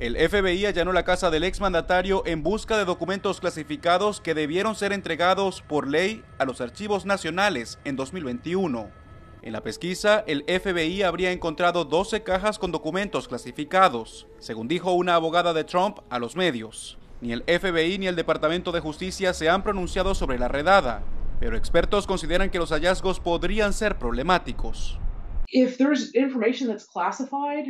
El FBI allanó la casa del exmandatario en busca de documentos clasificados que debieron ser entregados por ley a los archivos nacionales en 2021. En la pesquisa, el FBI habría encontrado 12 cajas con documentos clasificados, según dijo una abogada de Trump a los medios. Ni el FBI ni el Departamento de Justicia se han pronunciado sobre la redada, pero expertos consideran que los hallazgos podrían ser problemáticos.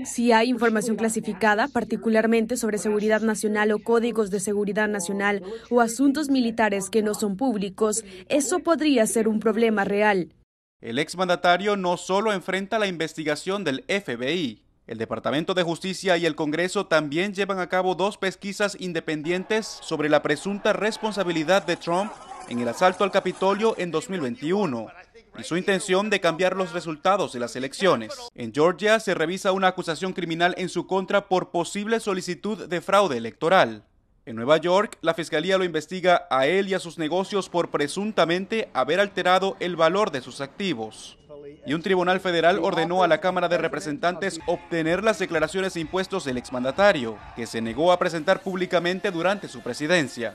Si hay información clasificada, particularmente sobre seguridad nacional o códigos de seguridad nacional o asuntos militares que no son públicos, eso podría ser un problema real. El exmandatario no solo enfrenta la investigación del FBI, el Departamento de Justicia y el Congreso también llevan a cabo dos pesquisas independientes sobre la presunta responsabilidad de Trump en el asalto al Capitolio en 2021 y su intención de cambiar los resultados de las elecciones. En Georgia se revisa una acusación criminal en su contra por posible solicitud de fraude electoral. En Nueva York, la fiscalía lo investiga a él y a sus negocios por presuntamente haber alterado el valor de sus activos y un tribunal federal ordenó a la Cámara de Representantes obtener las declaraciones e impuestos del exmandatario, que se negó a presentar públicamente durante su presidencia.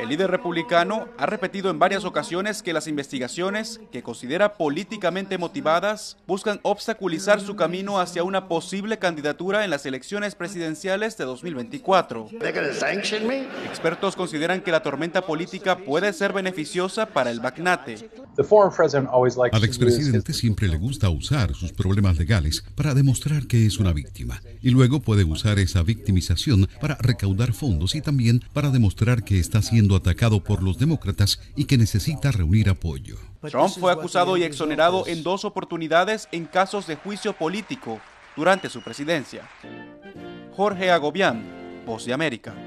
El líder republicano ha repetido en varias ocasiones que las investigaciones, que considera políticamente motivadas, buscan obstaculizar su camino hacia una posible candidatura en las elecciones presidenciales de 2024. Expertos consideran que la tormenta política puede ser beneficiosa para el magnate. Al expresidente siempre le gusta usar sus problemas legales para demostrar que es una víctima y luego puede usar esa victimización para recaudar fondos y también para demostrar que está siendo atacado por los demócratas y que necesita reunir apoyo. Trump fue acusado y exonerado en dos oportunidades en casos de juicio político durante su presidencia. Jorge Agobián, Voz de América.